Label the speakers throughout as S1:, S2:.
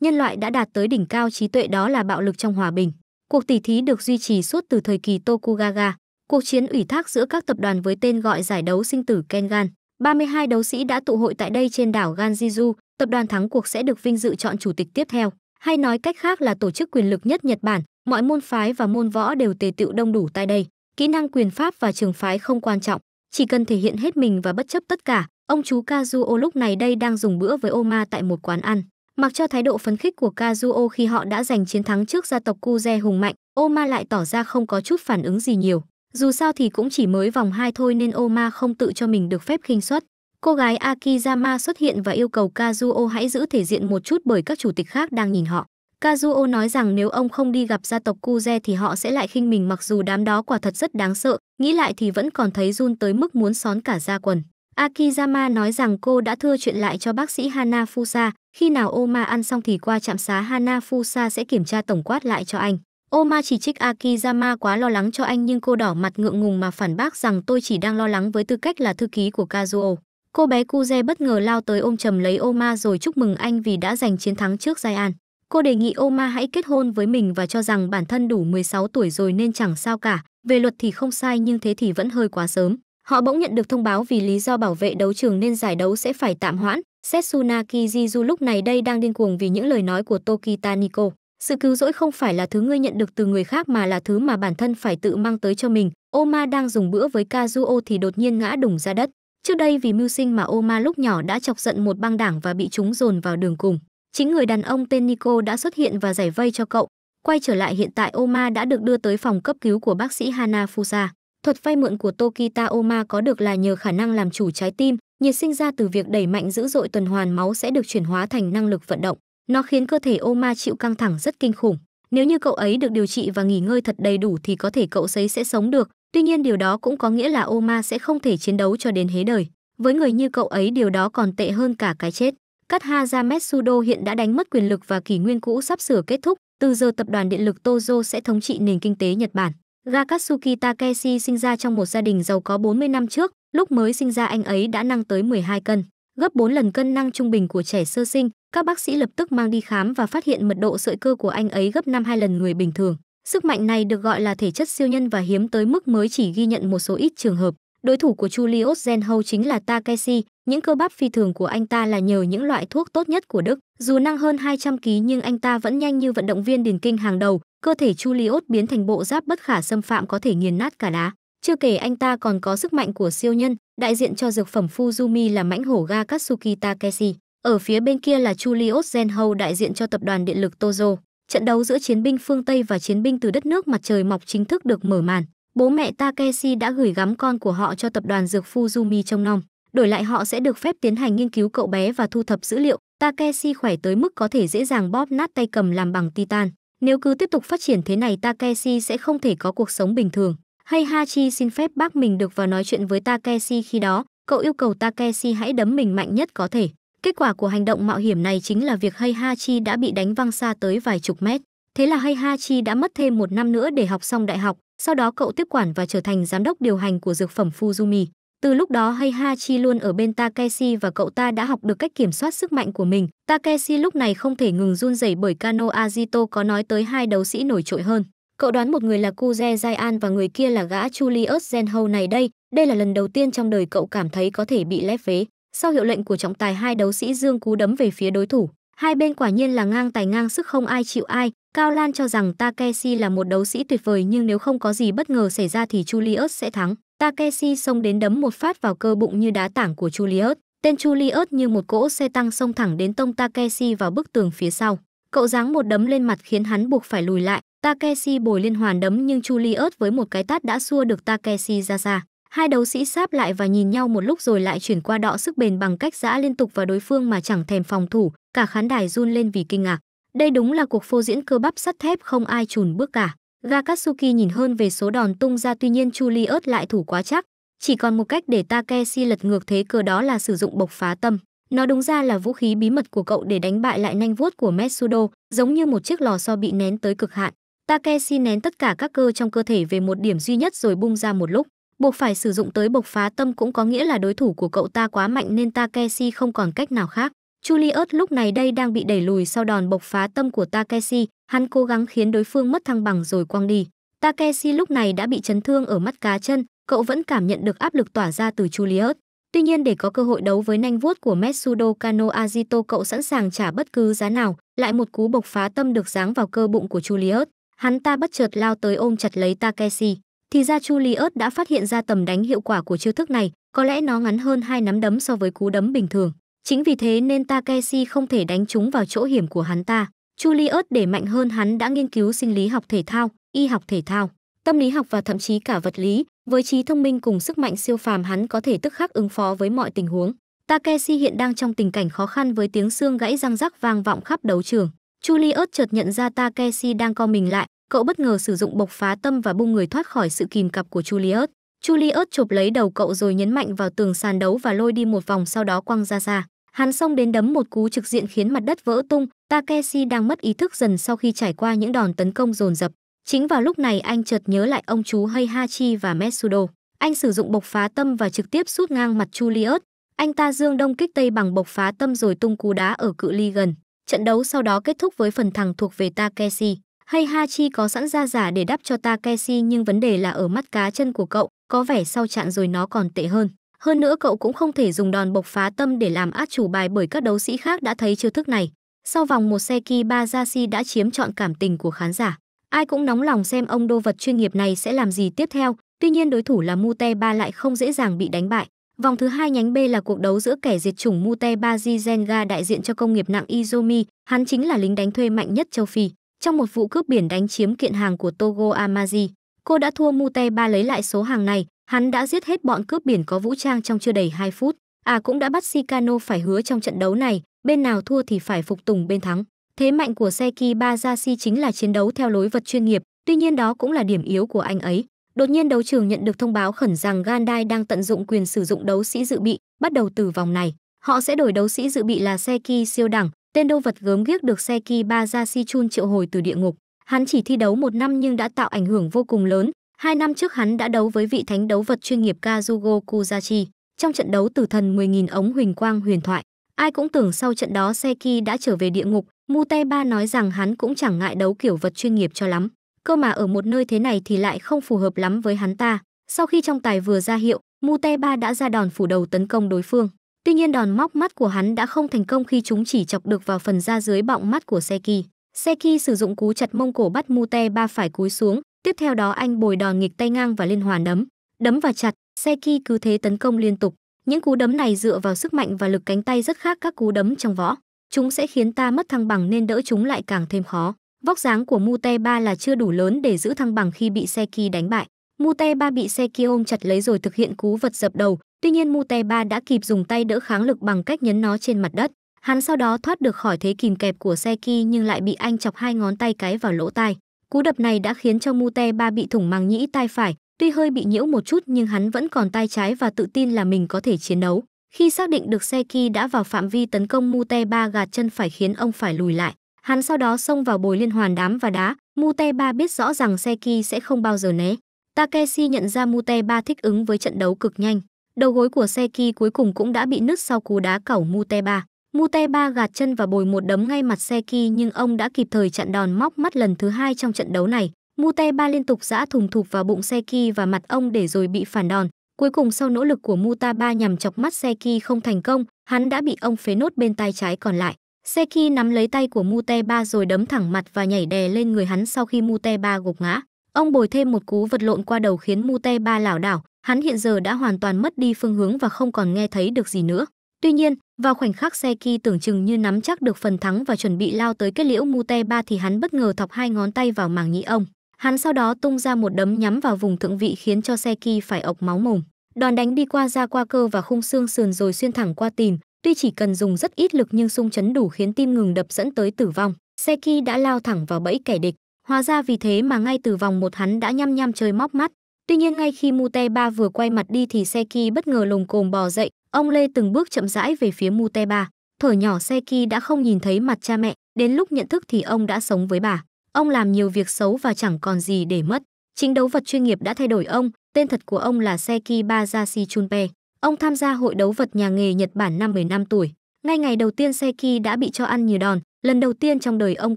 S1: Nhân loại đã đạt tới đỉnh cao trí tuệ đó là bạo lực trong hòa bình. Cuộc tỷ thí được duy trì suốt từ thời kỳ Tokugawa, cuộc chiến ủy thác giữa các tập đoàn với tên gọi giải đấu sinh tử Kengan. 32 đấu sĩ đã tụ hội tại đây trên đảo Ganjiju, tập đoàn thắng cuộc sẽ được vinh dự chọn chủ tịch tiếp theo, hay nói cách khác là tổ chức quyền lực nhất Nhật Bản, mọi môn phái và môn võ đều tề tựu đông đủ tại đây. Kỹ năng quyền pháp và trường phái không quan trọng, chỉ cần thể hiện hết mình và bất chấp tất cả, Ông chú Kazuo lúc này đây đang dùng bữa với Oma tại một quán ăn. Mặc cho thái độ phấn khích của Kazuo khi họ đã giành chiến thắng trước gia tộc Kuze hùng mạnh, Oma lại tỏ ra không có chút phản ứng gì nhiều. Dù sao thì cũng chỉ mới vòng 2 thôi nên Oma không tự cho mình được phép khinh suất. Cô gái Akizama xuất hiện và yêu cầu Kazuo hãy giữ thể diện một chút bởi các chủ tịch khác đang nhìn họ. Kazuo nói rằng nếu ông không đi gặp gia tộc Kuze thì họ sẽ lại khinh mình mặc dù đám đó quả thật rất đáng sợ, nghĩ lại thì vẫn còn thấy run tới mức muốn xón cả da quần. Akizama nói rằng cô đã thưa chuyện lại cho bác sĩ Hanafusa, khi nào Oma ăn xong thì qua trạm xá Hanafusa sẽ kiểm tra tổng quát lại cho anh. Oma chỉ trích Akizama quá lo lắng cho anh nhưng cô đỏ mặt ngượng ngùng mà phản bác rằng tôi chỉ đang lo lắng với tư cách là thư ký của Kazuo. Cô bé Kuze bất ngờ lao tới ôm chầm lấy Oma rồi chúc mừng anh vì đã giành chiến thắng trước Giant. Cô đề nghị Oma hãy kết hôn với mình và cho rằng bản thân đủ 16 tuổi rồi nên chẳng sao cả, về luật thì không sai nhưng thế thì vẫn hơi quá sớm. Họ bỗng nhận được thông báo vì lý do bảo vệ đấu trường nên giải đấu sẽ phải tạm hoãn. Setsuna Kijiju lúc này đây đang điên cuồng vì những lời nói của Tokita Nico. Sự cứu rỗi không phải là thứ ngươi nhận được từ người khác mà là thứ mà bản thân phải tự mang tới cho mình. Oma đang dùng bữa với Kazuo thì đột nhiên ngã đùng ra đất. Trước đây vì mưu sinh mà Oma lúc nhỏ đã chọc giận một băng đảng và bị chúng dồn vào đường cùng. Chính người đàn ông tên Nico đã xuất hiện và giải vây cho cậu. Quay trở lại hiện tại Oma đã được đưa tới phòng cấp cứu của bác sĩ Hana Fusa. Thuật vay mượn của Tokita Oma có được là nhờ khả năng làm chủ trái tim, nhiệt sinh ra từ việc đẩy mạnh dữ dội tuần hoàn máu sẽ được chuyển hóa thành năng lực vận động. Nó khiến cơ thể Oma chịu căng thẳng rất kinh khủng. Nếu như cậu ấy được điều trị và nghỉ ngơi thật đầy đủ thì có thể cậu ấy sẽ sống được. Tuy nhiên điều đó cũng có nghĩa là Oma sẽ không thể chiến đấu cho đến hế đời. Với người như cậu ấy điều đó còn tệ hơn cả cái chết. Cắt Haza Metsudo hiện đã đánh mất quyền lực và kỷ nguyên cũ sắp sửa kết thúc. Từ giờ tập đoàn điện lực Tozo sẽ thống trị nền kinh tế Nhật Bản. Gakatsuki Takeshi sinh ra trong một gia đình giàu có 40 năm trước, lúc mới sinh ra anh ấy đã nặng tới 12 cân, gấp 4 lần cân năng trung bình của trẻ sơ sinh. Các bác sĩ lập tức mang đi khám và phát hiện mật độ sợi cơ của anh ấy gấp 5 2 lần người bình thường. Sức mạnh này được gọi là thể chất siêu nhân và hiếm tới mức mới chỉ ghi nhận một số ít trường hợp. Đối thủ của Julius Zenhou chính là Takeshi, những cơ bắp phi thường của anh ta là nhờ những loại thuốc tốt nhất của Đức. Dù năng hơn 200 kg nhưng anh ta vẫn nhanh như vận động viên điền kinh hàng đầu, cơ thể Julius biến thành bộ giáp bất khả xâm phạm có thể nghiền nát cả đá. Chưa kể anh ta còn có sức mạnh của siêu nhân, đại diện cho dược phẩm Fuzumi là mãnh hổ ga Katsuki Takeshi. Ở phía bên kia là Julius Zenhou đại diện cho tập đoàn điện lực Tozo. Trận đấu giữa chiến binh phương Tây và chiến binh từ đất nước mặt trời mọc chính thức được mở màn. Bố mẹ Takeshi đã gửi gắm con của họ cho tập đoàn dược Fuzumi trong nom. Đổi lại họ sẽ được phép tiến hành nghiên cứu cậu bé và thu thập dữ liệu. Takeshi khỏe tới mức có thể dễ dàng bóp nát tay cầm làm bằng titan. Nếu cứ tiếp tục phát triển thế này Takeshi sẽ không thể có cuộc sống bình thường. Hay Hachi xin phép bác mình được vào nói chuyện với Takeshi khi đó, cậu yêu cầu Takeshi hãy đấm mình mạnh nhất có thể. Kết quả của hành động mạo hiểm này chính là việc Hay Hachi đã bị đánh văng xa tới vài chục mét. Thế là Hay Hachi đã mất thêm một năm nữa để học xong đại học, sau đó cậu tiếp quản và trở thành giám đốc điều hành của dược phẩm Fuzumi. Từ lúc đó Heihachi luôn ở bên Takeshi và cậu ta đã học được cách kiểm soát sức mạnh của mình. Takeshi lúc này không thể ngừng run rẩy bởi Kano Ajito có nói tới hai đấu sĩ nổi trội hơn. Cậu đoán một người là Kuze Jaian và người kia là gã Julius Genho này đây. Đây là lần đầu tiên trong đời cậu cảm thấy có thể bị lép vế. Sau hiệu lệnh của trọng tài hai đấu sĩ dương cú đấm về phía đối thủ. Hai bên quả nhiên là ngang tài ngang sức không ai chịu ai. Cao Lan cho rằng Takeshi là một đấu sĩ tuyệt vời nhưng nếu không có gì bất ngờ xảy ra thì Julius sẽ thắng. Takeshi xông đến đấm một phát vào cơ bụng như đá tảng của Julius. Tên Julius như một cỗ xe tăng xông thẳng đến tông Takeshi vào bức tường phía sau. Cậu giáng một đấm lên mặt khiến hắn buộc phải lùi lại. Takeshi bồi liên hoàn đấm nhưng Julius với một cái tát đã xua được Takeshi ra xa. Hai đấu sĩ sáp lại và nhìn nhau một lúc rồi lại chuyển qua đọ sức bền bằng cách giã liên tục vào đối phương mà chẳng thèm phòng thủ, cả khán đài run lên vì kinh ngạc. Đây đúng là cuộc phô diễn cơ bắp sắt thép không ai chùn bước cả. Gakatsuki nhìn hơn về số đòn tung ra tuy nhiên Chu lại thủ quá chắc. Chỉ còn một cách để Takeshi lật ngược thế cờ đó là sử dụng bộc phá tâm. Nó đúng ra là vũ khí bí mật của cậu để đánh bại lại nanh vuốt của Metsudo, giống như một chiếc lò xo bị nén tới cực hạn. Takeshi nén tất cả các cơ trong cơ thể về một điểm duy nhất rồi bung ra một lúc. Buộc phải sử dụng tới bộc phá tâm cũng có nghĩa là đối thủ của cậu ta quá mạnh nên Takeshi không còn cách nào khác. Julius lúc này đây đang bị đẩy lùi sau đòn bộc phá tâm của Takeshi, Hắn cố gắng khiến đối phương mất thăng bằng rồi quăng đi. Takeshi lúc này đã bị chấn thương ở mắt cá chân, cậu vẫn cảm nhận được áp lực tỏa ra từ Julius. Tuy nhiên để có cơ hội đấu với nanh vuốt của Metsudo Kano Ajito cậu sẵn sàng trả bất cứ giá nào, lại một cú bộc phá tâm được giáng vào cơ bụng của Julius. Hắn ta bất chợt lao tới ôm chặt lấy Takeshi. Thì ra Julius đã phát hiện ra tầm đánh hiệu quả của chiêu thức này, có lẽ nó ngắn hơn hai nắm đấm so với cú đấm bình thường. Chính vì thế nên Takeshi không thể đánh trúng vào chỗ hiểm của hắn ta. Julius để mạnh hơn hắn đã nghiên cứu sinh lý học thể thao, y học thể thao, tâm lý học và thậm chí cả vật lý, với trí thông minh cùng sức mạnh siêu phàm hắn có thể tức khắc ứng phó với mọi tình huống. Takeshi hiện đang trong tình cảnh khó khăn với tiếng xương gãy răng rắc vang vọng khắp đấu trường. Julius chợt nhận ra Takeshi đang co mình lại, cậu bất ngờ sử dụng bộc phá tâm và bung người thoát khỏi sự kìm cặp của Julius. Julius chộp lấy đầu cậu rồi nhấn mạnh vào tường sàn đấu và lôi đi một vòng sau đó quăng ra xa. Hắn xông đến đấm một cú trực diện khiến mặt đất vỡ tung, Takeshi đang mất ý thức dần sau khi trải qua những đòn tấn công dồn dập. Chính vào lúc này anh chợt nhớ lại ông chú Heihachi và Metsudo. Anh sử dụng bộc phá tâm và trực tiếp sút ngang mặt Julius. Anh ta dương đông kích tây bằng bộc phá tâm rồi tung cú đá ở cự ly gần. Trận đấu sau đó kết thúc với phần thẳng thuộc về Takeshi. Heihachi có sẵn ra giả để đắp cho Takeshi nhưng vấn đề là ở mắt cá chân của cậu, có vẻ sau chặn rồi nó còn tệ hơn. Hơn nữa cậu cũng không thể dùng đòn bộc phá tâm để làm át chủ bài bởi các đấu sĩ khác đã thấy chiêu thức này. Sau vòng một xe Kibazasi đã chiếm trọn cảm tình của khán giả. Ai cũng nóng lòng xem ông đô vật chuyên nghiệp này sẽ làm gì tiếp theo, tuy nhiên đối thủ là Mute Ba lại không dễ dàng bị đánh bại. Vòng thứ hai nhánh B là cuộc đấu giữa kẻ diệt chủng Mute Ba Zizenga đại diện cho công nghiệp nặng izumi hắn chính là lính đánh thuê mạnh nhất châu Phi. Trong một vụ cướp biển đánh chiếm kiện hàng của Togo Amazi, cô đã thua Mute Ba lấy lại số hàng này, Hắn đã giết hết bọn cướp biển có vũ trang trong chưa đầy 2 phút. À cũng đã bắt Sicano phải hứa trong trận đấu này, bên nào thua thì phải phục tùng bên thắng. Thế mạnh của Seki Bajashi chính là chiến đấu theo lối vật chuyên nghiệp, tuy nhiên đó cũng là điểm yếu của anh ấy. Đột nhiên đấu trường nhận được thông báo khẩn rằng Gandai đang tận dụng quyền sử dụng đấu sĩ dự bị, bắt đầu từ vòng này. Họ sẽ đổi đấu sĩ dự bị là Seki siêu đẳng, tên đô vật gớm ghiếc được Seki Bajashi Chun triệu hồi từ địa ngục. Hắn chỉ thi đấu một năm nhưng đã tạo ảnh hưởng vô cùng lớn, Hai năm trước hắn đã đấu với vị thánh đấu vật chuyên nghiệp Kazugo Kuzachi trong trận đấu tử thần 10.000 ống huỳnh quang huyền thoại. Ai cũng tưởng sau trận đó Seki đã trở về địa ngục, Mute Ba nói rằng hắn cũng chẳng ngại đấu kiểu vật chuyên nghiệp cho lắm. Cơ mà ở một nơi thế này thì lại không phù hợp lắm với hắn ta. Sau khi trong tài vừa ra hiệu, Mute Ba đã ra đòn phủ đầu tấn công đối phương. Tuy nhiên đòn móc mắt của hắn đã không thành công khi chúng chỉ chọc được vào phần da dưới bọng mắt của Seki. Seki sử dụng cú chặt mông cổ bắt Mute Ba phải cúi xuống, Tiếp theo đó anh bồi đòn nghịch tay ngang và liên hoàn đấm, đấm và chặt, Seki cứ thế tấn công liên tục. Những cú đấm này dựa vào sức mạnh và lực cánh tay rất khác các cú đấm trong võ. Chúng sẽ khiến ta mất thăng bằng nên đỡ chúng lại càng thêm khó. Vóc dáng của Mute Ba là chưa đủ lớn để giữ thăng bằng khi bị Seki đánh bại. Mute Ba bị Seki ôm chặt lấy rồi thực hiện cú vật dập đầu. Tuy nhiên Mute Ba đã kịp dùng tay đỡ kháng lực bằng cách nhấn nó trên mặt đất. Hắn sau đó thoát được khỏi thế kìm kẹp của Seki nhưng lại bị anh chọc hai ngón tay cái vào lỗ tai. Cú đập này đã khiến cho Mute Ba bị thủng màng nhĩ tai phải, tuy hơi bị nhiễu một chút nhưng hắn vẫn còn tay trái và tự tin là mình có thể chiến đấu. Khi xác định được Seki đã vào phạm vi tấn công Mute Ba gạt chân phải khiến ông phải lùi lại. Hắn sau đó xông vào bồi liên hoàn đám và đá, Mute Ba biết rõ rằng Seki sẽ không bao giờ né. Takeshi nhận ra Mute Ba thích ứng với trận đấu cực nhanh. Đầu gối của Seki cuối cùng cũng đã bị nứt sau cú đá cẩu Mute Ba. Muteba gạt chân và bồi một đấm ngay mặt Seki nhưng ông đã kịp thời chặn đòn móc mắt lần thứ hai trong trận đấu này. Muteba liên tục giã thùng thục vào bụng Seki và mặt ông để rồi bị phản đòn. Cuối cùng sau nỗ lực của Mutaba nhằm chọc mắt Seki không thành công, hắn đã bị ông phế nốt bên tay trái còn lại. Seki nắm lấy tay của Muteba rồi đấm thẳng mặt và nhảy đè lên người hắn sau khi Muteba gục ngã. Ông bồi thêm một cú vật lộn qua đầu khiến Muteba lảo đảo, hắn hiện giờ đã hoàn toàn mất đi phương hướng và không còn nghe thấy được gì nữa. Tuy nhiên, vào khoảnh khắc xe Ki tưởng chừng như nắm chắc được phần thắng và chuẩn bị lao tới kết liễu Mute ba thì hắn bất ngờ thọc hai ngón tay vào màng nhĩ ông. Hắn sau đó tung ra một đấm nhắm vào vùng thượng vị khiến cho xe Ki phải ọc máu mồm. Đòn đánh đi qua da qua cơ và khung xương sườn rồi xuyên thẳng qua tim, tuy chỉ cần dùng rất ít lực nhưng xung chấn đủ khiến tim ngừng đập dẫn tới tử vong. Seki đã lao thẳng vào bẫy kẻ địch, hóa ra vì thế mà ngay từ vòng một hắn đã nhăm nhăm chơi móc mắt. Tuy nhiên ngay khi Mute ba vừa quay mặt đi thì Seki bất ngờ lồng cồm bò dậy, Ông Lê từng bước chậm rãi về phía Muteba, Thở nhỏ Seki đã không nhìn thấy mặt cha mẹ, đến lúc nhận thức thì ông đã sống với bà. Ông làm nhiều việc xấu và chẳng còn gì để mất. Chính đấu vật chuyên nghiệp đã thay đổi ông, tên thật của ông là Seki Bajashi Chunpe. Ông tham gia hội đấu vật nhà nghề Nhật Bản năm 15 tuổi. Ngay ngày đầu tiên Seki đã bị cho ăn nhiều đòn, lần đầu tiên trong đời ông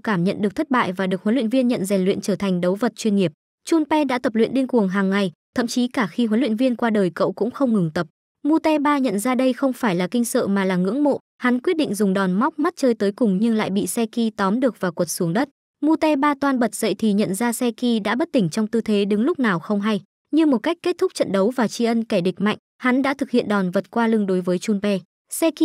S1: cảm nhận được thất bại và được huấn luyện viên nhận rèn luyện trở thành đấu vật chuyên nghiệp. Chunpe đã tập luyện điên cuồng hàng ngày, thậm chí cả khi huấn luyện viên qua đời cậu cũng không ngừng tập. Muteba nhận ra đây không phải là kinh sợ mà là ngưỡng mộ, hắn quyết định dùng đòn móc mắt chơi tới cùng nhưng lại bị Seki tóm được và quật xuống đất. Muteba toan bật dậy thì nhận ra Seki đã bất tỉnh trong tư thế đứng lúc nào không hay. Như một cách kết thúc trận đấu và tri ân kẻ địch mạnh, hắn đã thực hiện đòn vật qua lưng đối với Chunpe. Seki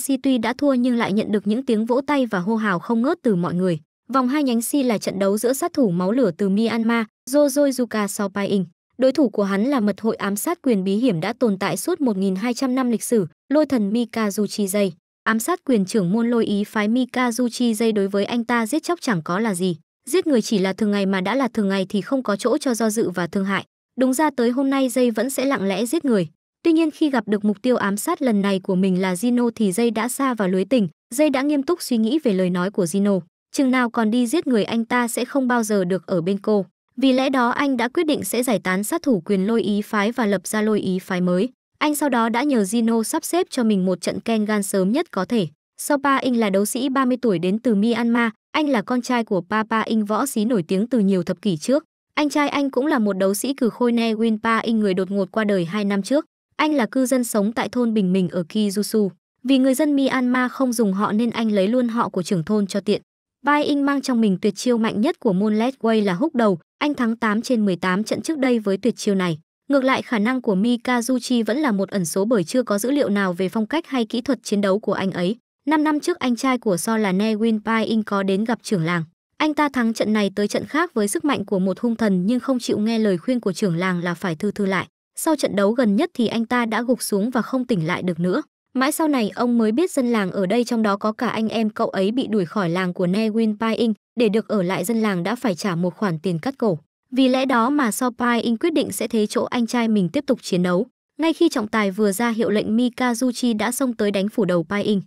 S1: Si tuy đã thua nhưng lại nhận được những tiếng vỗ tay và hô hào không ngớt từ mọi người. Vòng hai nhánh si là trận đấu giữa sát thủ máu lửa từ Myanmar, Jojoyuka Sopaing Đối thủ của hắn là mật hội ám sát quyền bí hiểm đã tồn tại suốt 1.200 năm lịch sử, lôi thần Mikazuchi Jay. Ám sát quyền trưởng môn lôi ý phái Mikazuchi Jay đối với anh ta giết chóc chẳng có là gì. Giết người chỉ là thường ngày mà đã là thường ngày thì không có chỗ cho do dự và thương hại. Đúng ra tới hôm nay Jay vẫn sẽ lặng lẽ giết người. Tuy nhiên khi gặp được mục tiêu ám sát lần này của mình là Zino thì Jay đã xa vào lưới tình. Jay đã nghiêm túc suy nghĩ về lời nói của Zino Chừng nào còn đi giết người anh ta sẽ không bao giờ được ở bên cô. Vì lẽ đó anh đã quyết định sẽ giải tán sát thủ quyền lôi ý phái và lập ra lôi ý phái mới. Anh sau đó đã nhờ Zino sắp xếp cho mình một trận ken gan sớm nhất có thể. Sau Pa Ing là đấu sĩ 30 tuổi đến từ Myanmar, anh là con trai của Papa Pa Ing võ sĩ nổi tiếng từ nhiều thập kỷ trước. Anh trai anh cũng là một đấu sĩ cử khôi Ne Win Pa Ing người đột ngột qua đời 2 năm trước. Anh là cư dân sống tại thôn Bình Mình ở Kijusu. Vì người dân Myanmar không dùng họ nên anh lấy luôn họ của trưởng thôn cho tiện. Bai In mang trong mình tuyệt chiêu mạnh nhất của môn Moonlight Way là húc đầu, anh thắng 8 trên 18 trận trước đây với tuyệt chiêu này. Ngược lại khả năng của Mikazuchi vẫn là một ẩn số bởi chưa có dữ liệu nào về phong cách hay kỹ thuật chiến đấu của anh ấy. 5 năm trước anh trai của So là Newin Bai In có đến gặp trưởng làng. Anh ta thắng trận này tới trận khác với sức mạnh của một hung thần nhưng không chịu nghe lời khuyên của trưởng làng là phải thư thư lại. Sau trận đấu gần nhất thì anh ta đã gục xuống và không tỉnh lại được nữa. Mãi sau này ông mới biết dân làng ở đây trong đó có cả anh em cậu ấy bị đuổi khỏi làng của Newin Pai In, để được ở lại dân làng đã phải trả một khoản tiền cắt cổ. Vì lẽ đó mà So Pai quyết định sẽ thế chỗ anh trai mình tiếp tục chiến đấu. Ngay khi trọng tài vừa ra hiệu lệnh Mikazuchi đã xông tới đánh phủ đầu Pai In.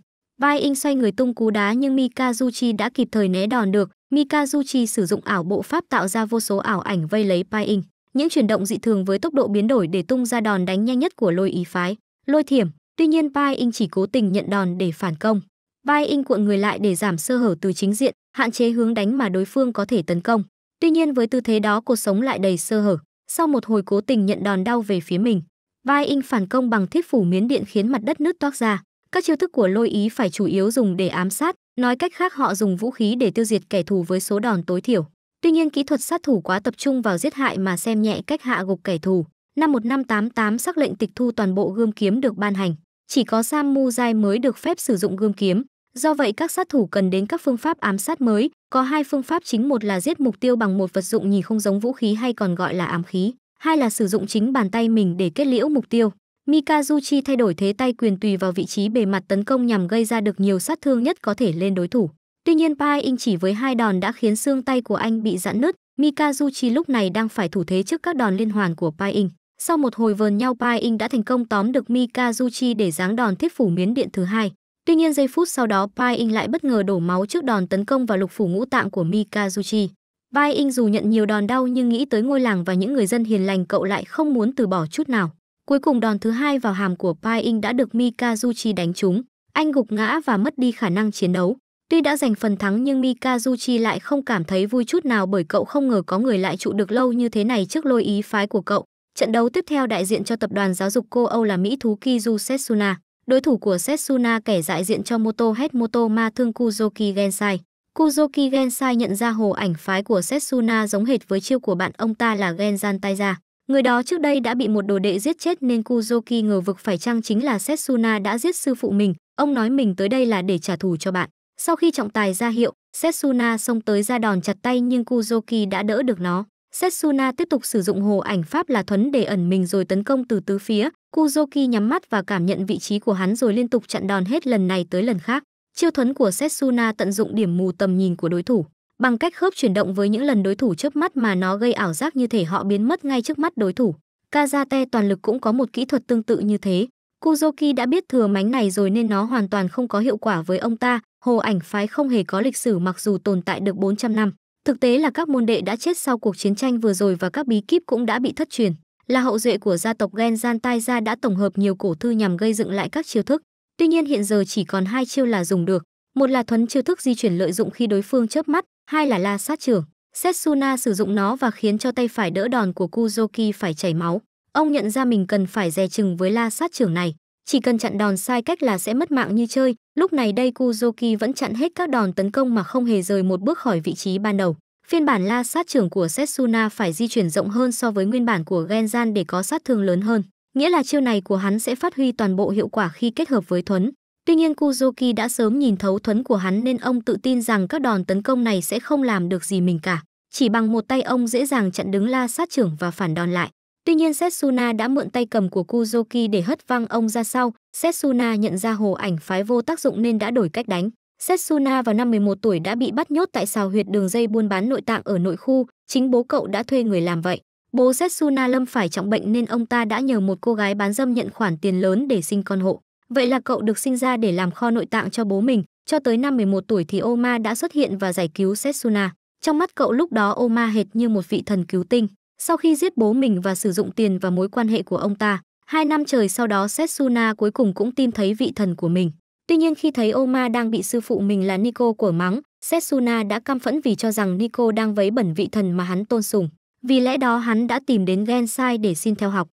S1: xoay người tung cú đá nhưng Mikazuchi đã kịp thời né đòn được. Mikazuchi sử dụng ảo bộ pháp tạo ra vô số ảo ảnh vây lấy Pai Những chuyển động dị thường với tốc độ biến đổi để tung ra đòn đánh nhanh nhất của lôi ý phái. Lôi thiểm, Tuy nhiên Bai In chỉ cố tình nhận đòn để phản công. Bai In cuộn người lại để giảm sơ hở từ chính diện, hạn chế hướng đánh mà đối phương có thể tấn công. Tuy nhiên với tư thế đó cuộc sống lại đầy sơ hở. Sau một hồi cố tình nhận đòn đau về phía mình, Bai In phản công bằng thiết phủ miến điện khiến mặt đất nứt toác ra. Các chiêu thức của lôi ý phải chủ yếu dùng để ám sát, nói cách khác họ dùng vũ khí để tiêu diệt kẻ thù với số đòn tối thiểu. Tuy nhiên kỹ thuật sát thủ quá tập trung vào giết hại mà xem nhẹ cách hạ gục kẻ thù. Năm 1588 sắc lệnh tịch thu toàn bộ gươm kiếm được ban hành, chỉ có Sam Dai mới được phép sử dụng gươm kiếm. Do vậy các sát thủ cần đến các phương pháp ám sát mới, có hai phương pháp chính một là giết mục tiêu bằng một vật dụng nhìn không giống vũ khí hay còn gọi là ám khí, hai là sử dụng chính bàn tay mình để kết liễu mục tiêu. Mikazuchi thay đổi thế tay quyền tùy vào vị trí bề mặt tấn công nhằm gây ra được nhiều sát thương nhất có thể lên đối thủ. Tuy nhiên Pai In chỉ với hai đòn đã khiến xương tay của anh bị giãn nứt, Mikazuchi lúc này đang phải thủ thế trước các đòn liên hoàn của Pai In. Sau một hồi vờn nhau Pai In đã thành công tóm được Mikazuchi để giáng đòn thiết phủ miến điện thứ hai. Tuy nhiên giây phút sau đó Pai In lại bất ngờ đổ máu trước đòn tấn công vào lục phủ ngũ tạng của Mikazuchi. Pai In dù nhận nhiều đòn đau nhưng nghĩ tới ngôi làng và những người dân hiền lành cậu lại không muốn từ bỏ chút nào. Cuối cùng đòn thứ hai vào hàm của Pai In đã được Mikazuchi đánh trúng. Anh gục ngã và mất đi khả năng chiến đấu. Tuy đã giành phần thắng nhưng Mikazuchi lại không cảm thấy vui chút nào bởi cậu không ngờ có người lại trụ được lâu như thế này trước lôi ý phái của cậu. Trận đấu tiếp theo đại diện cho tập đoàn giáo dục cô Âu là Mỹ thú Kiju Setsuna, đối thủ của Setsuna kẻ đại diện cho Moto Head Moto Ma thương Kuzoki Gensai. Kuzoki Gensai nhận ra hồ ảnh phái của Setsuna giống hệt với chiêu của bạn ông ta là Genjan Taiza. Người đó trước đây đã bị một đồ đệ giết chết nên Kuzoki ngờ vực phải chăng chính là Setsuna đã giết sư phụ mình. Ông nói mình tới đây là để trả thù cho bạn. Sau khi trọng tài ra hiệu, Setsuna xông tới ra đòn chặt tay nhưng Kuzoki đã đỡ được nó. Setsuna tiếp tục sử dụng hồ ảnh pháp là thuấn để ẩn mình rồi tấn công từ tứ phía. Kuzuki nhắm mắt và cảm nhận vị trí của hắn rồi liên tục chặn đòn hết lần này tới lần khác. Chiêu thuấn của Setsuna tận dụng điểm mù tầm nhìn của đối thủ. Bằng cách khớp chuyển động với những lần đối thủ chớp mắt mà nó gây ảo giác như thể họ biến mất ngay trước mắt đối thủ. Kazate toàn lực cũng có một kỹ thuật tương tự như thế. Kuzuki đã biết thừa mánh này rồi nên nó hoàn toàn không có hiệu quả với ông ta. Hồ ảnh phái không hề có lịch sử mặc dù tồn tại được 400 năm. Thực tế là các môn đệ đã chết sau cuộc chiến tranh vừa rồi và các bí kíp cũng đã bị thất truyền, là hậu duệ của gia tộc Gen Gian Tai Gia đã tổng hợp nhiều cổ thư nhằm gây dựng lại các chiêu thức. Tuy nhiên hiện giờ chỉ còn hai chiêu là dùng được, một là thuấn chiêu thức di chuyển lợi dụng khi đối phương chớp mắt, hai là la sát trưởng. Setsuna sử dụng nó và khiến cho tay phải đỡ đòn của Kuzoki phải chảy máu. Ông nhận ra mình cần phải dè chừng với la sát trưởng này, chỉ cần chặn đòn sai cách là sẽ mất mạng như chơi, Lúc này đây Kuzuki vẫn chặn hết các đòn tấn công mà không hề rời một bước khỏi vị trí ban đầu. Phiên bản la sát trưởng của Setsuna phải di chuyển rộng hơn so với nguyên bản của Genjan để có sát thương lớn hơn. Nghĩa là chiêu này của hắn sẽ phát huy toàn bộ hiệu quả khi kết hợp với thuấn. Tuy nhiên Kuzuki đã sớm nhìn thấu thuấn của hắn nên ông tự tin rằng các đòn tấn công này sẽ không làm được gì mình cả. Chỉ bằng một tay ông dễ dàng chặn đứng la sát trưởng và phản đòn lại. Tuy nhiên Setsuna đã mượn tay cầm của Kuzuki để hất văng ông ra sau, Setsuna nhận ra hồ ảnh phái vô tác dụng nên đã đổi cách đánh. Setsuna vào năm 11 tuổi đã bị bắt nhốt tại xào huyệt đường dây buôn bán nội tạng ở nội khu, chính bố cậu đã thuê người làm vậy. Bố Setsuna lâm phải trọng bệnh nên ông ta đã nhờ một cô gái bán dâm nhận khoản tiền lớn để sinh con hộ. Vậy là cậu được sinh ra để làm kho nội tạng cho bố mình, cho tới năm 11 tuổi thì Oma đã xuất hiện và giải cứu Setsuna. Trong mắt cậu lúc đó Oma hệt như một vị thần cứu tinh. Sau khi giết bố mình và sử dụng tiền và mối quan hệ của ông ta, hai năm trời sau đó Setsuna cuối cùng cũng tìm thấy vị thần của mình. Tuy nhiên khi thấy Oma đang bị sư phụ mình là Nico của mắng, Setsuna đã căm phẫn vì cho rằng Nico đang vấy bẩn vị thần mà hắn tôn sùng. Vì lẽ đó hắn đã tìm đến Gensai để xin theo học.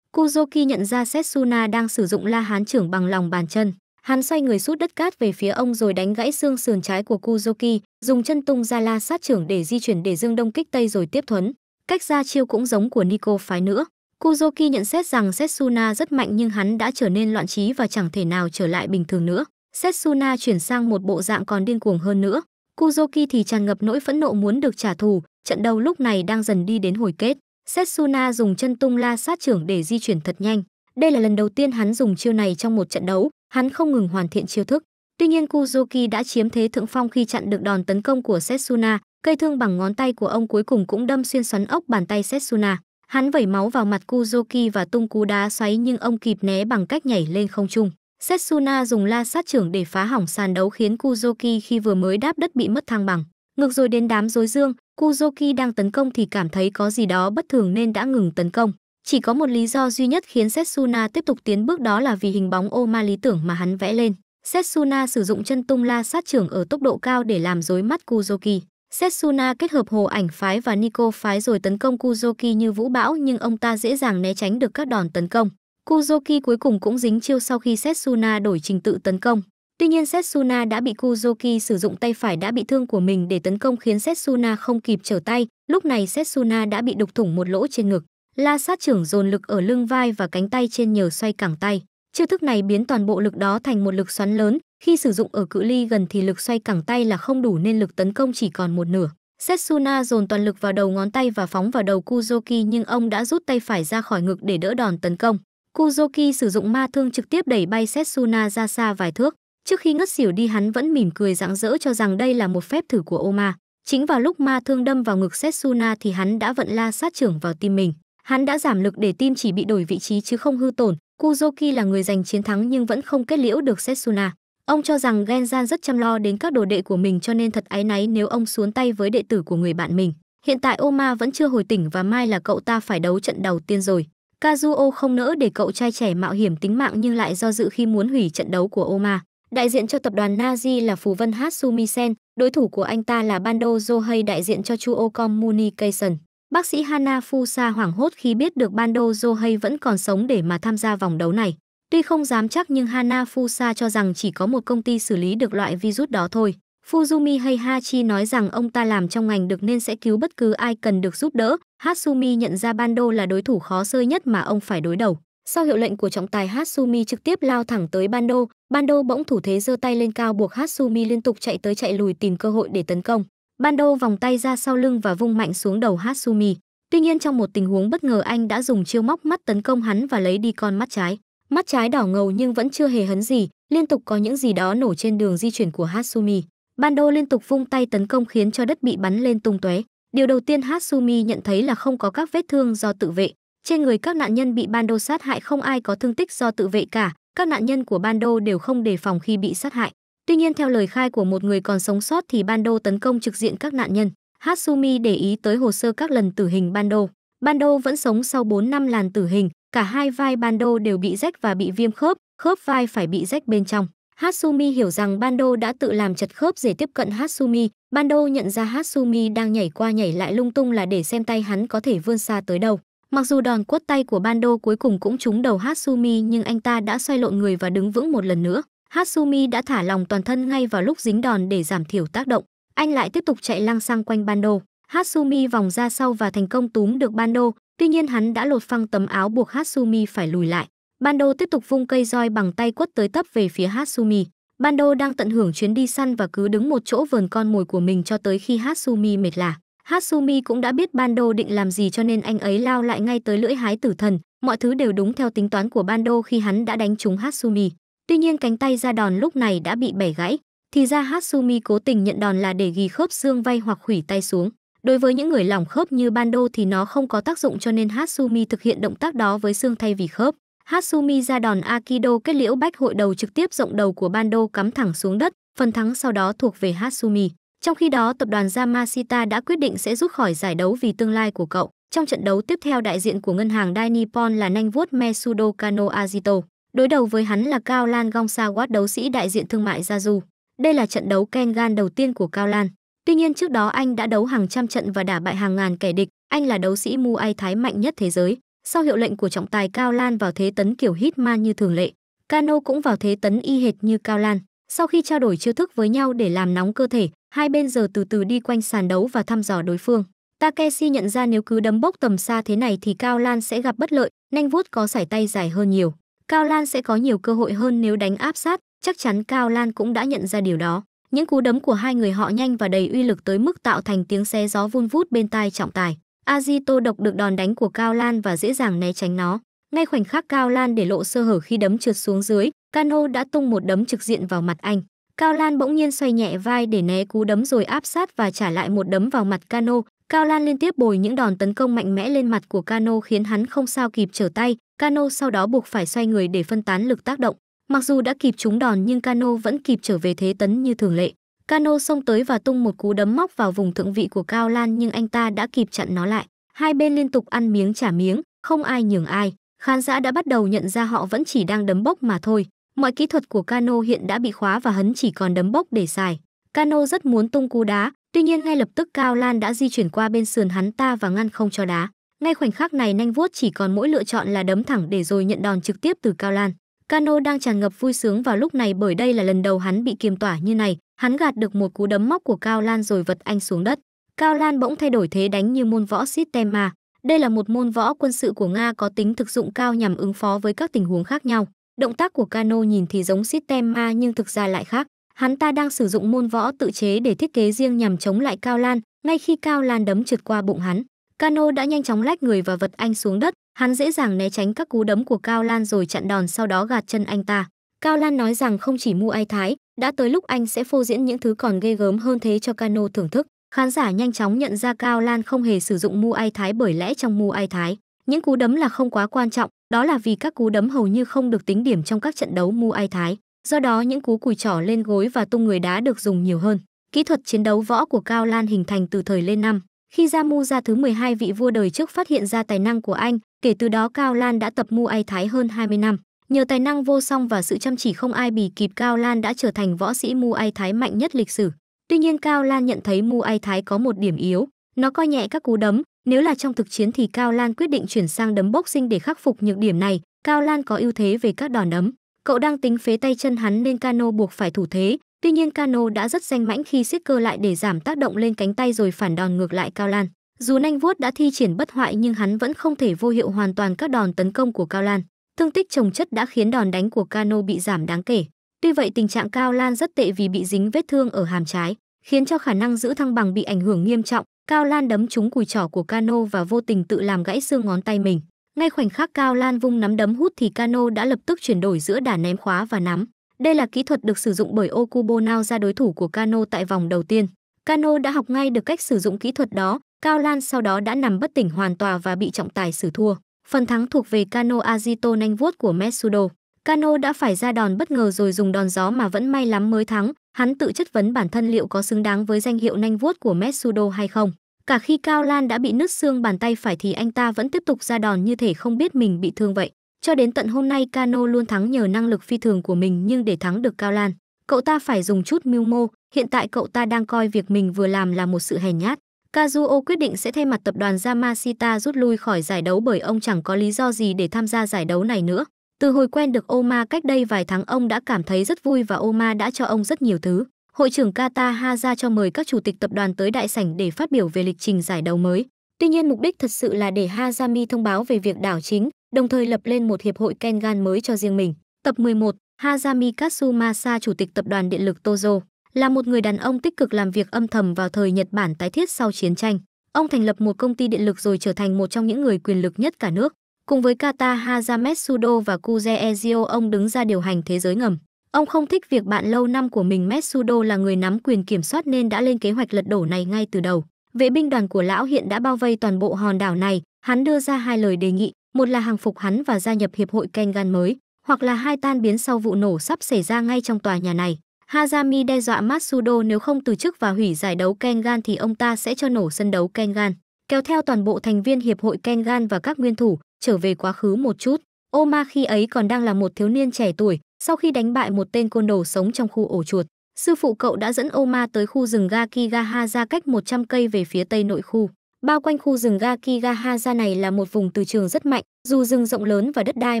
S1: Kuzuki nhận ra Setsuna đang sử dụng la hán trưởng bằng lòng bàn chân. Hắn xoay người sút đất cát về phía ông rồi đánh gãy xương sườn trái của Kuzuki, dùng chân tung ra la sát trưởng để di chuyển để dương đông kích tây rồi tiếp thuấn. Cách ra chiêu cũng giống của Nico phái nữa. Kuzuki nhận xét rằng Setsuna rất mạnh nhưng hắn đã trở nên loạn trí và chẳng thể nào trở lại bình thường nữa. Setsuna chuyển sang một bộ dạng còn điên cuồng hơn nữa. Kuzuki thì tràn ngập nỗi phẫn nộ muốn được trả thù, trận đấu lúc này đang dần đi đến hồi kết. Setsuna dùng chân tung la sát trưởng để di chuyển thật nhanh. Đây là lần đầu tiên hắn dùng chiêu này trong một trận đấu, hắn không ngừng hoàn thiện chiêu thức. Tuy nhiên Kuzuki đã chiếm thế thượng phong khi chặn được đòn tấn công của Setsuna, Cây thương bằng ngón tay của ông cuối cùng cũng đâm xuyên xoắn ốc bàn tay Setsuna. Hắn vẩy máu vào mặt Kuzuki và tung cú đá xoáy nhưng ông kịp né bằng cách nhảy lên không trung. Setsuna dùng la sát trưởng để phá hỏng sàn đấu khiến Kuzuki khi vừa mới đáp đất bị mất thăng bằng. Ngược rồi đến đám rối dương, Kuzuki đang tấn công thì cảm thấy có gì đó bất thường nên đã ngừng tấn công. Chỉ có một lý do duy nhất khiến Setsuna tiếp tục tiến bước đó là vì hình bóng ô ma lý tưởng mà hắn vẽ lên. Setsuna sử dụng chân tung la sát trưởng ở tốc độ cao để làm rối mắt Kuzuki. Setsuna kết hợp hồ ảnh phái và Nico phái rồi tấn công Kuzuki như vũ bão nhưng ông ta dễ dàng né tránh được các đòn tấn công. Kuzuki cuối cùng cũng dính chiêu sau khi Setsuna đổi trình tự tấn công. Tuy nhiên Setsuna đã bị Kuzuki sử dụng tay phải đã bị thương của mình để tấn công khiến Setsuna không kịp trở tay, lúc này Setsuna đã bị đục thủng một lỗ trên ngực. La sát trưởng dồn lực ở lưng vai và cánh tay trên nhờ xoay cẳng tay. Chiêu thức này biến toàn bộ lực đó thành một lực xoắn lớn, khi sử dụng ở cự ly gần thì lực xoay cẳng tay là không đủ nên lực tấn công chỉ còn một nửa. Setsuna dồn toàn lực vào đầu ngón tay và phóng vào đầu Kuzoki nhưng ông đã rút tay phải ra khỏi ngực để đỡ đòn tấn công. Kuzoki sử dụng ma thương trực tiếp đẩy bay Setsuna ra xa vài thước. Trước khi ngất xỉu đi hắn vẫn mỉm cười rạng rỡ cho rằng đây là một phép thử của Oma. Chính vào lúc ma thương đâm vào ngực Setsuna thì hắn đã vận la sát trưởng vào tim mình. Hắn đã giảm lực để tim chỉ bị đổi vị trí chứ không hư tổn, Kuzuki là người giành chiến thắng nhưng vẫn không kết liễu được Setsuna. Ông cho rằng Genjan rất chăm lo đến các đồ đệ của mình cho nên thật áy náy nếu ông xuống tay với đệ tử của người bạn mình. Hiện tại Oma vẫn chưa hồi tỉnh và mai là cậu ta phải đấu trận đầu tiên rồi. Kazuo không nỡ để cậu trai trẻ mạo hiểm tính mạng nhưng lại do dự khi muốn hủy trận đấu của Oma. Đại diện cho tập đoàn Nazi là Phú Vân Hatsumi Sen, đối thủ của anh ta là Bando Johei đại diện cho Chuo Communication. Bác sĩ Hana Fusa hoảng hốt khi biết được Bando Johei vẫn còn sống để mà tham gia vòng đấu này. Tuy không dám chắc nhưng Hana Fusa cho rằng chỉ có một công ty xử lý được loại virus đó thôi. Fuzumi Heihachi nói rằng ông ta làm trong ngành được nên sẽ cứu bất cứ ai cần được giúp đỡ. Hatsumi nhận ra Bando là đối thủ khó sơi nhất mà ông phải đối đầu. Sau hiệu lệnh của trọng tài Hatsumi trực tiếp lao thẳng tới Bando, Bando bỗng thủ thế giơ tay lên cao buộc Hatsumi liên tục chạy tới chạy lùi tìm cơ hội để tấn công. Bando vòng tay ra sau lưng và vung mạnh xuống đầu Hatsumi. Tuy nhiên trong một tình huống bất ngờ anh đã dùng chiêu móc mắt tấn công hắn và lấy đi con mắt trái. Mắt trái đỏ ngầu nhưng vẫn chưa hề hấn gì, liên tục có những gì đó nổ trên đường di chuyển của Hatsumi. Bando liên tục vung tay tấn công khiến cho đất bị bắn lên tung tóe. Điều đầu tiên Hatsumi nhận thấy là không có các vết thương do tự vệ. Trên người các nạn nhân bị Bando sát hại không ai có thương tích do tự vệ cả. Các nạn nhân của Bando đều không đề phòng khi bị sát hại. Tuy nhiên theo lời khai của một người còn sống sót thì Bando tấn công trực diện các nạn nhân. Hatsumi để ý tới hồ sơ các lần tử hình Bando. Bando vẫn sống sau 4 năm làn tử hình, cả hai vai Bando đều bị rách và bị viêm khớp, khớp vai phải bị rách bên trong. Hatsumi hiểu rằng Bando đã tự làm chật khớp để tiếp cận Hatsumi. Bando nhận ra Hatsumi đang nhảy qua nhảy lại lung tung là để xem tay hắn có thể vươn xa tới đâu. Mặc dù đòn quất tay của Bando cuối cùng cũng trúng đầu Hatsumi nhưng anh ta đã xoay lộn người và đứng vững một lần nữa. Hatsumi đã thả lòng toàn thân ngay vào lúc dính đòn để giảm thiểu tác động. Anh lại tiếp tục chạy lăng sang quanh Bando. Hatsumi vòng ra sau và thành công túm được Bando, tuy nhiên hắn đã lột phăng tấm áo buộc Hatsumi phải lùi lại. Bando tiếp tục vung cây roi bằng tay quất tới tấp về phía Hatsumi. Bando đang tận hưởng chuyến đi săn và cứ đứng một chỗ vờn con mồi của mình cho tới khi Hatsumi mệt lả. Hatsumi cũng đã biết Bando định làm gì cho nên anh ấy lao lại ngay tới lưỡi hái tử thần. Mọi thứ đều đúng theo tính toán của Bando khi hắn đã đánh trúng Hatsumi. Tuy nhiên cánh tay ra đòn lúc này đã bị bẻ gãy, thì ra Hatsumi cố tình nhận đòn là để ghi khớp xương vai hoặc hủy tay xuống. Đối với những người lỏng khớp như Bando thì nó không có tác dụng cho nên Hatsumi thực hiện động tác đó với xương thay vì khớp. Hatsumi ra đòn Akido kết liễu bách hội đầu trực tiếp rộng đầu của Bando cắm thẳng xuống đất, phần thắng sau đó thuộc về Hatsumi. Trong khi đó, tập đoàn Yamashita đã quyết định sẽ rút khỏi giải đấu vì tương lai của cậu. Trong trận đấu tiếp theo, đại diện của ngân hàng Dai Nippon là nanh vuốt Mesudo Kano Azito. Đối đầu với hắn là Cao Lan Gong Sa, Gongsawas đấu sĩ đại diện thương mại Gia Du. Đây là trận đấu gan đầu tiên của Cao Lan. Tuy nhiên trước đó anh đã đấu hàng trăm trận và đả bại hàng ngàn kẻ địch, anh là đấu sĩ Muay Thái mạnh nhất thế giới. Sau hiệu lệnh của trọng tài Cao Lan vào thế tấn kiểu Hitman như thường lệ, Cano cũng vào thế tấn y hệt như Cao Lan. Sau khi trao đổi chiêu thức với nhau để làm nóng cơ thể, hai bên giờ từ từ đi quanh sàn đấu và thăm dò đối phương. Takeshi nhận ra nếu cứ đấm bốc tầm xa thế này thì Cao Lan sẽ gặp bất lợi, nanh vuốt có sải tay dài hơn nhiều. Cao Lan sẽ có nhiều cơ hội hơn nếu đánh áp sát, chắc chắn Cao Lan cũng đã nhận ra điều đó. Những cú đấm của hai người họ nhanh và đầy uy lực tới mức tạo thành tiếng xé gió vun vút bên tai trọng tài. Azito độc được đòn đánh của Cao Lan và dễ dàng né tránh nó. Ngay khoảnh khắc Cao Lan để lộ sơ hở khi đấm trượt xuống dưới, Cano đã tung một đấm trực diện vào mặt anh. Cao Lan bỗng nhiên xoay nhẹ vai để né cú đấm rồi áp sát và trả lại một đấm vào mặt Cano, Cao Lan liên tiếp bồi những đòn tấn công mạnh mẽ lên mặt của Cano khiến hắn không sao kịp trở tay, Cano sau đó buộc phải xoay người để phân tán lực tác động. Mặc dù đã kịp trúng đòn nhưng Cano vẫn kịp trở về thế tấn như thường lệ. Cano xông tới và tung một cú đấm móc vào vùng thượng vị của Cao Lan nhưng anh ta đã kịp chặn nó lại. Hai bên liên tục ăn miếng trả miếng, không ai nhường ai. Khán giả đã bắt đầu nhận ra họ vẫn chỉ đang đấm bốc mà thôi. Mọi kỹ thuật của Cano hiện đã bị khóa và hắn chỉ còn đấm bốc để xài. Cano rất muốn tung cú đá, Tuy nhiên ngay lập tức Cao Lan đã di chuyển qua bên sườn hắn ta và ngăn không cho đá. Ngay khoảnh khắc này nanh vuốt chỉ còn mỗi lựa chọn là đấm thẳng để rồi nhận đòn trực tiếp từ Cao Lan. Cano đang tràn ngập vui sướng vào lúc này bởi đây là lần đầu hắn bị kiềm tỏa như này, hắn gạt được một cú đấm móc của Cao Lan rồi vật anh xuống đất. Cao Lan bỗng thay đổi thế đánh như môn võ Sistema. Đây là một môn võ quân sự của Nga có tính thực dụng cao nhằm ứng phó với các tình huống khác nhau. Động tác của Cano nhìn thì giống Sistema nhưng thực ra lại khác hắn ta đang sử dụng môn võ tự chế để thiết kế riêng nhằm chống lại Cao Lan, ngay khi Cao Lan đấm trượt qua bụng hắn, Cano đã nhanh chóng lách người và vật anh xuống đất, hắn dễ dàng né tránh các cú đấm của Cao Lan rồi chặn đòn sau đó gạt chân anh ta. Cao Lan nói rằng không chỉ mua ai thái, đã tới lúc anh sẽ phô diễn những thứ còn ghê gớm hơn thế cho Cano thưởng thức. Khán giả nhanh chóng nhận ra Cao Lan không hề sử dụng mua ai thái bởi lẽ trong mua ai thái, những cú đấm là không quá quan trọng, đó là vì các cú đấm hầu như không được tính điểm trong các trận đấu mua ai thái. Do đó những cú cùi trỏ lên gối và tung người đá được dùng nhiều hơn. Kỹ thuật chiến đấu võ của Cao Lan hình thành từ thời lên năm. Khi ra mu gia thứ 12 vị vua đời trước phát hiện ra tài năng của anh, kể từ đó Cao Lan đã tập mu ai thái hơn 20 năm. Nhờ tài năng vô song và sự chăm chỉ không ai bì kịp Cao Lan đã trở thành võ sĩ mu ai thái mạnh nhất lịch sử. Tuy nhiên Cao Lan nhận thấy mu ai thái có một điểm yếu, nó coi nhẹ các cú đấm, nếu là trong thực chiến thì Cao Lan quyết định chuyển sang đấm boxing để khắc phục nhược điểm này, Cao Lan có ưu thế về các đòn đấm. Cậu đang tính phế tay chân hắn nên Cano buộc phải thủ thế, tuy nhiên Cano đã rất danh mãnh khi siết cơ lại để giảm tác động lên cánh tay rồi phản đòn ngược lại Cao Lan. Dù nanh vuốt đã thi triển bất hoại nhưng hắn vẫn không thể vô hiệu hoàn toàn các đòn tấn công của Cao Lan. Thương tích trồng chất đã khiến đòn đánh của Cano bị giảm đáng kể. Tuy vậy tình trạng Cao Lan rất tệ vì bị dính vết thương ở hàm trái, khiến cho khả năng giữ thăng bằng bị ảnh hưởng nghiêm trọng. Cao Lan đấm trúng cùi trỏ của Cano và vô tình tự làm gãy xương ngón tay mình. Ngay khoảnh khắc Cao Lan vung nắm đấm hút thì Cano đã lập tức chuyển đổi giữa đả ném khóa và nắm. Đây là kỹ thuật được sử dụng bởi Okubo Nao ra đối thủ của Cano tại vòng đầu tiên. Cano đã học ngay được cách sử dụng kỹ thuật đó, Cao Lan sau đó đã nằm bất tỉnh hoàn toàn và bị trọng tài xử thua. Phần thắng thuộc về Cano Ajito nhanh vuốt của mesudo. Cano đã phải ra đòn bất ngờ rồi dùng đòn gió mà vẫn may lắm mới thắng, hắn tự chất vấn bản thân liệu có xứng đáng với danh hiệu nhanh vuốt của mesudo hay không. Cả khi Cao Lan đã bị nứt xương bàn tay phải thì anh ta vẫn tiếp tục ra đòn như thể không biết mình bị thương vậy. Cho đến tận hôm nay Cano luôn thắng nhờ năng lực phi thường của mình nhưng để thắng được Cao Lan, cậu ta phải dùng chút mưu mô, hiện tại cậu ta đang coi việc mình vừa làm là một sự hèn nhát. Kazuo quyết định sẽ thay mặt tập đoàn Yamashita rút lui khỏi giải đấu bởi ông chẳng có lý do gì để tham gia giải đấu này nữa. Từ hồi quen được Oma cách đây vài tháng ông đã cảm thấy rất vui và Oma đã cho ông rất nhiều thứ. Hội trưởng Katahaza cho mời các chủ tịch tập đoàn tới đại sảnh để phát biểu về lịch trình giải đấu mới. Tuy nhiên mục đích thật sự là để Hazami thông báo về việc đảo chính, đồng thời lập lên một hiệp hội Kengan mới cho riêng mình. Tập 11, Hazami Katsumasa chủ tịch tập đoàn điện lực Tozo là một người đàn ông tích cực làm việc âm thầm vào thời Nhật Bản tái thiết sau chiến tranh. Ông thành lập một công ty điện lực rồi trở thành một trong những người quyền lực nhất cả nước. Cùng với Kata Hazametsudo và Kuze Ezio, ông đứng ra điều hành thế giới ngầm. Ông không thích việc bạn lâu năm của mình Metsudo là người nắm quyền kiểm soát nên đã lên kế hoạch lật đổ này ngay từ đầu. Vệ binh đoàn của lão hiện đã bao vây toàn bộ hòn đảo này, hắn đưa ra hai lời đề nghị, một là hàng phục hắn và gia nhập hiệp hội Kengan mới, hoặc là hai tan biến sau vụ nổ sắp xảy ra ngay trong tòa nhà này. Hazami đe dọa Matsudo nếu không từ chức và hủy giải đấu Kengan thì ông ta sẽ cho nổ sân đấu Kengan, kéo theo toàn bộ thành viên hiệp hội Kengan và các nguyên thủ trở về quá khứ một chút. Oma khi ấy còn đang là một thiếu niên trẻ tuổi, sau khi đánh bại một tên côn đồ sống trong khu ổ chuột, sư phụ cậu đã dẫn Oma tới khu rừng Gakigaha ra cách 100 cây về phía tây nội khu. Bao quanh khu rừng Gakigahaza này là một vùng từ trường rất mạnh, dù rừng rộng lớn và đất đai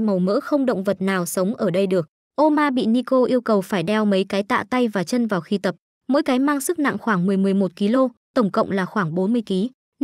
S1: màu mỡ không động vật nào sống ở đây được. Oma bị Nico yêu cầu phải đeo mấy cái tạ tay và chân vào khi tập, mỗi cái mang sức nặng khoảng 10-11 kg, tổng cộng là khoảng 40 kg.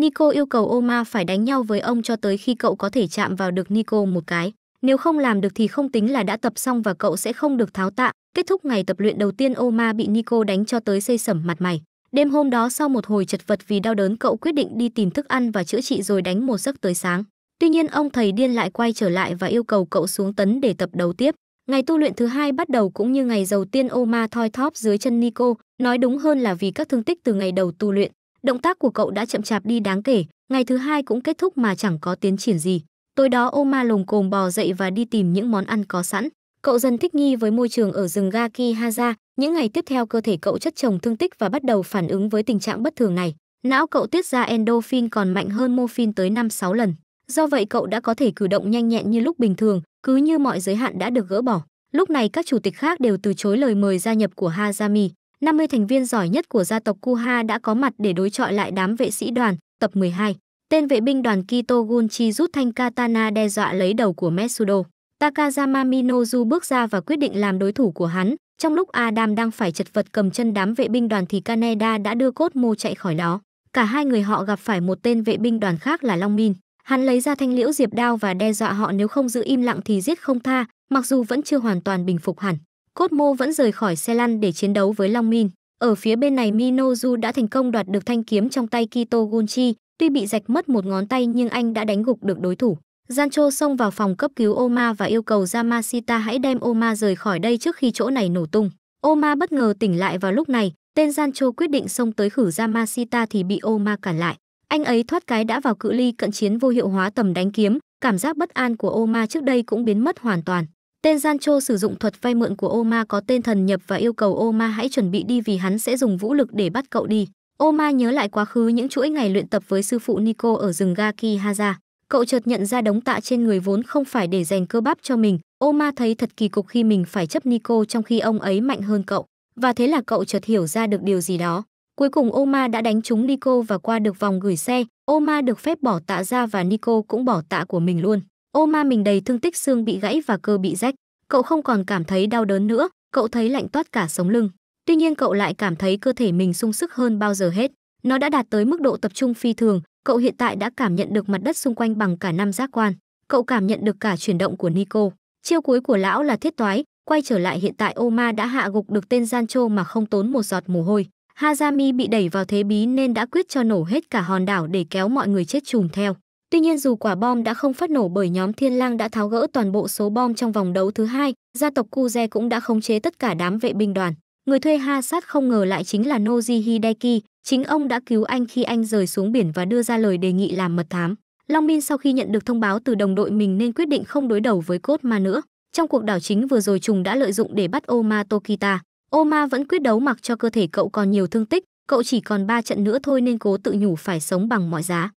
S1: Nico yêu cầu Oma phải đánh nhau với ông cho tới khi cậu có thể chạm vào được Nico một cái. Nếu không làm được thì không tính là đã tập xong và cậu sẽ không được tháo tạ. Kết thúc ngày tập luyện đầu tiên Oma bị Nico đánh cho tới xây sẩm mặt mày. Đêm hôm đó sau một hồi chật vật vì đau đớn cậu quyết định đi tìm thức ăn và chữa trị rồi đánh một giấc tới sáng. Tuy nhiên ông thầy điên lại quay trở lại và yêu cầu cậu xuống tấn để tập đấu tiếp. Ngày tu luyện thứ hai bắt đầu cũng như ngày đầu tiên Oma thoi thóp dưới chân Nico, nói đúng hơn là vì các thương tích từ ngày đầu tu luyện. Động tác của cậu đã chậm chạp đi đáng kể, ngày thứ hai cũng kết thúc mà chẳng có tiến triển gì. Tối đó Oma lồng cồm bò dậy và đi tìm những món ăn có sẵn. Cậu dần thích nghi với môi trường ở rừng Gakihaza, những ngày tiếp theo cơ thể cậu chất chồng thương tích và bắt đầu phản ứng với tình trạng bất thường này. Não cậu tiết ra endorphin còn mạnh hơn morphin tới 5-6 lần. Do vậy cậu đã có thể cử động nhanh nhẹn như lúc bình thường, cứ như mọi giới hạn đã được gỡ bỏ. Lúc này các chủ tịch khác đều từ chối lời mời gia nhập của Hazami. 50 thành viên giỏi nhất của gia tộc Kuha đã có mặt để đối chọi lại đám vệ sĩ đoàn, tập 12. Tên vệ binh đoàn Kito Gunchi rút thanh katana đe dọa lấy đầu của Mesudo. Takazama Minoru bước ra và quyết định làm đối thủ của hắn. Trong lúc Adam đang phải chật vật cầm chân đám vệ binh đoàn thì Kaneda đã đưa cốt mô chạy khỏi đó. Cả hai người họ gặp phải một tên vệ binh đoàn khác là Long Min. Hắn lấy ra thanh liễu diệp đao và đe dọa họ nếu không giữ im lặng thì giết không tha, mặc dù vẫn chưa hoàn toàn bình phục hẳn. Cốt mô vẫn rời khỏi xe lăn để chiến đấu với Long Min. Ở phía bên này Minozu đã thành công đoạt được thanh kiếm trong tay Kito Gunchi, Tuy bị rạch mất một ngón tay nhưng anh đã đánh gục được đối thủ. Sancho xông vào phòng cấp cứu Oma và yêu cầu Yamashita hãy đem Oma rời khỏi đây trước khi chỗ này nổ tung. Oma bất ngờ tỉnh lại vào lúc này, tên Sancho quyết định xông tới khử Yamashita thì bị Oma cản lại. Anh ấy thoát cái đã vào cự ly cận chiến vô hiệu hóa tầm đánh kiếm, cảm giác bất an của Oma trước đây cũng biến mất hoàn toàn. Tên Sancho sử dụng thuật vay mượn của Oma có tên thần nhập và yêu cầu Oma hãy chuẩn bị đi vì hắn sẽ dùng vũ lực để bắt cậu đi. Oma nhớ lại quá khứ những chuỗi ngày luyện tập với sư phụ Nico ở rừng Gaki Haza. Cậu chợt nhận ra đống tạ trên người vốn không phải để dành cơ bắp cho mình. Oma thấy thật kỳ cục khi mình phải chấp Nico trong khi ông ấy mạnh hơn cậu. Và thế là cậu chợt hiểu ra được điều gì đó. Cuối cùng Oma đã đánh trúng Nico và qua được vòng gửi xe. Oma được phép bỏ tạ ra và Nico cũng bỏ tạ của mình luôn. Oma mình đầy thương tích xương bị gãy và cơ bị rách. Cậu không còn cảm thấy đau đớn nữa, cậu thấy lạnh toát cả sống lưng. Tuy nhiên cậu lại cảm thấy cơ thể mình sung sức hơn bao giờ hết. Nó đã đạt tới mức độ tập trung phi thường, cậu hiện tại đã cảm nhận được mặt đất xung quanh bằng cả năm giác quan. Cậu cảm nhận được cả chuyển động của Nico. Chiêu cuối của lão là thiết toái, quay trở lại hiện tại Oma đã hạ gục được tên Zancho mà không tốn một giọt mồ hôi. Hazami bị đẩy vào thế bí nên đã quyết cho nổ hết cả hòn đảo để kéo mọi người chết chùm theo. Tuy nhiên dù quả bom đã không phát nổ bởi nhóm Thiên Lang đã tháo gỡ toàn bộ số bom trong vòng đấu thứ hai, gia tộc Kuze cũng đã khống chế tất cả đám vệ binh đoàn. Người thuê Ha Sát không ngờ lại chính là Noji Hideki, chính ông đã cứu anh khi anh rời xuống biển và đưa ra lời đề nghị làm mật thám. Long Min sau khi nhận được thông báo từ đồng đội mình nên quyết định không đối đầu với cốt ma nữa. Trong cuộc đảo chính vừa rồi trùng đã lợi dụng để bắt Oma Tokita. Oma vẫn quyết đấu mặc cho cơ thể cậu còn nhiều thương tích, cậu chỉ còn 3 trận nữa thôi nên cố tự nhủ phải sống bằng mọi giá.